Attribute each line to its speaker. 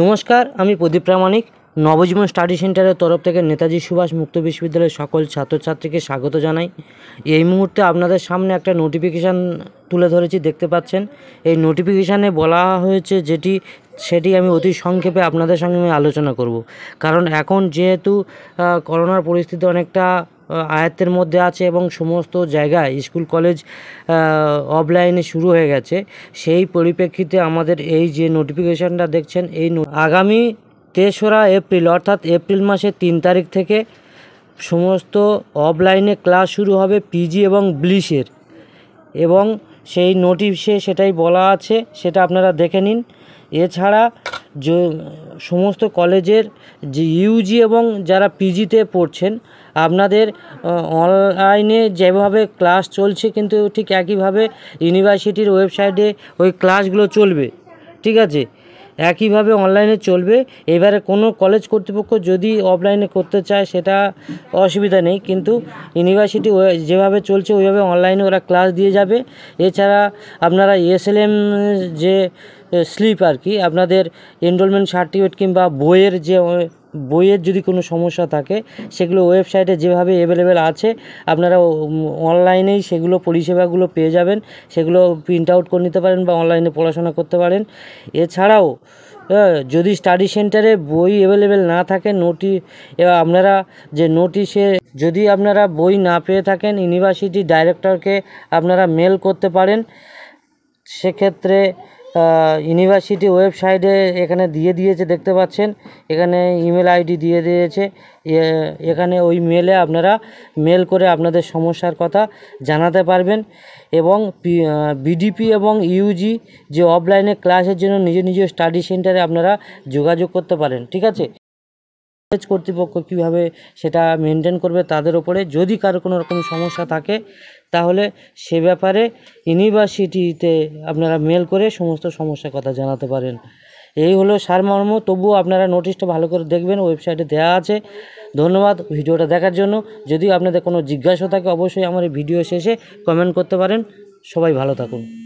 Speaker 1: নমস্কার আমি প্রদীপ প্রামাণিক নবজীবন স্টাডি সেন্টারের তরফ থেকে নেতাজি সুভাষ মুক্ত বিশ্ববিদ্যালয়ের সকল ছাত্রছাত্রীকে স্বাগত জানাই এই মুহূর্তে আপনাদের সামনে একটা নোটিফিকেশান তুলে ধরেছি দেখতে পাচ্ছেন এই নোটিফিকেশানে বলা হয়েছে যেটি সেটি আমি অতি সংক্ষেপে আপনাদের সঙ্গে আমি আলোচনা করব কারণ এখন যেহেতু করোনার পরিস্থিতি অনেকটা আয়ত্তের মধ্যে আছে এবং সমস্ত জায়গায় স্কুল কলেজ অফলাইনে শুরু হয়ে গেছে সেই পরিপ্রেক্ষিতে আমাদের এই যে নোটিফিকেশানটা দেখছেন এই আগামী তেসরা এপ্রিল অর্থাৎ এপ্রিল মাসের তিন তারিখ থেকে সমস্ত অফলাইনে ক্লাস শুরু হবে পিজি এবং ব্লিশের এবং সেই নোটিশে সেটাই বলা আছে সেটা আপনারা দেখে নিন এছাড়া যে সমস্ত কলেজের যে ইউজি এবং যারা পিজিতে পড়ছেন আপনাদের অনলাইনে যেভাবে ক্লাস চলছে কিন্তু ঠিক একইভাবে ইউনিভার্সিটির ওয়েবসাইটে ওই ক্লাসগুলো চলবে ঠিক আছে একইভাবে অনলাইনে চলবে এবারে কোনো কলেজ কর্তৃপক্ষ যদি অফলাইনে করতে চায় সেটা অসুবিধা নেই কিন্তু ইউনিভার্সিটি যেভাবে চলছে ওইভাবে অনলাইনে ওরা ক্লাস দিয়ে যাবে এছাড়া আপনারা এসএলএম যে স্লিপ আর কি আপনাদের এনরোলমেন্ট সার্টিফিকেট কিংবা বইয়ের যে বইয়ের যদি কোনো সমস্যা থাকে সেগুলো ওয়েবসাইটে যেভাবে অ্যাভেলেবেল আছে আপনারা অনলাইনেই সেগুলো পরিষেবাগুলো পেয়ে যাবেন সেগুলো প্রিন্ট আউট করে নিতে পারেন বা অনলাইনে পড়াশোনা করতে পারেন এছাড়াও যদি স্টাডি সেন্টারে বই অ্যাভেলেবেল না থাকে নোটি আপনারা যে নোটিশে যদি আপনারা বই না পেয়ে থাকেন ইউনিভার্সিটি ডাইরেক্টরকে আপনারা মেল করতে পারেন সেক্ষেত্রে ইউনিভার্সিটি ওয়েবসাইটে এখানে দিয়ে দিয়েছে দেখতে পাচ্ছেন এখানে ইমেল আইডি দিয়ে দিয়েছে এখানে ওই মেলে আপনারা মেল করে আপনাদের সমস্যার কথা জানাতে পারবেন এবং বিডিপি এবং ইউজি যে অফলাইনে ক্লাসের জন্য নিজ নিজ স্টাডি সেন্টারে আপনারা যোগাযোগ করতে পারেন ঠিক আছে কর্তৃপক্ষ কিভাবে সেটা মেনটেন করবে তাদের ওপরে যদি কারো কোনো রকম সমস্যা থাকে তাহলে সে ব্যাপারে ইউনিভার্সিটিতে আপনারা মেল করে সমস্ত সমস্যার কথা জানাতে পারেন এই হলো সারমর্ম তবুও আপনারা নোটিশটা ভালো করে দেখবেন ওয়েবসাইটে দেওয়া আছে ধন্যবাদ ভিডিওটা দেখার জন্য যদি আপনাদের কোনো জিজ্ঞাসা থাকে অবশ্যই আমার ভিডিও শেষে কমেন্ট করতে পারেন সবাই ভালো থাকুন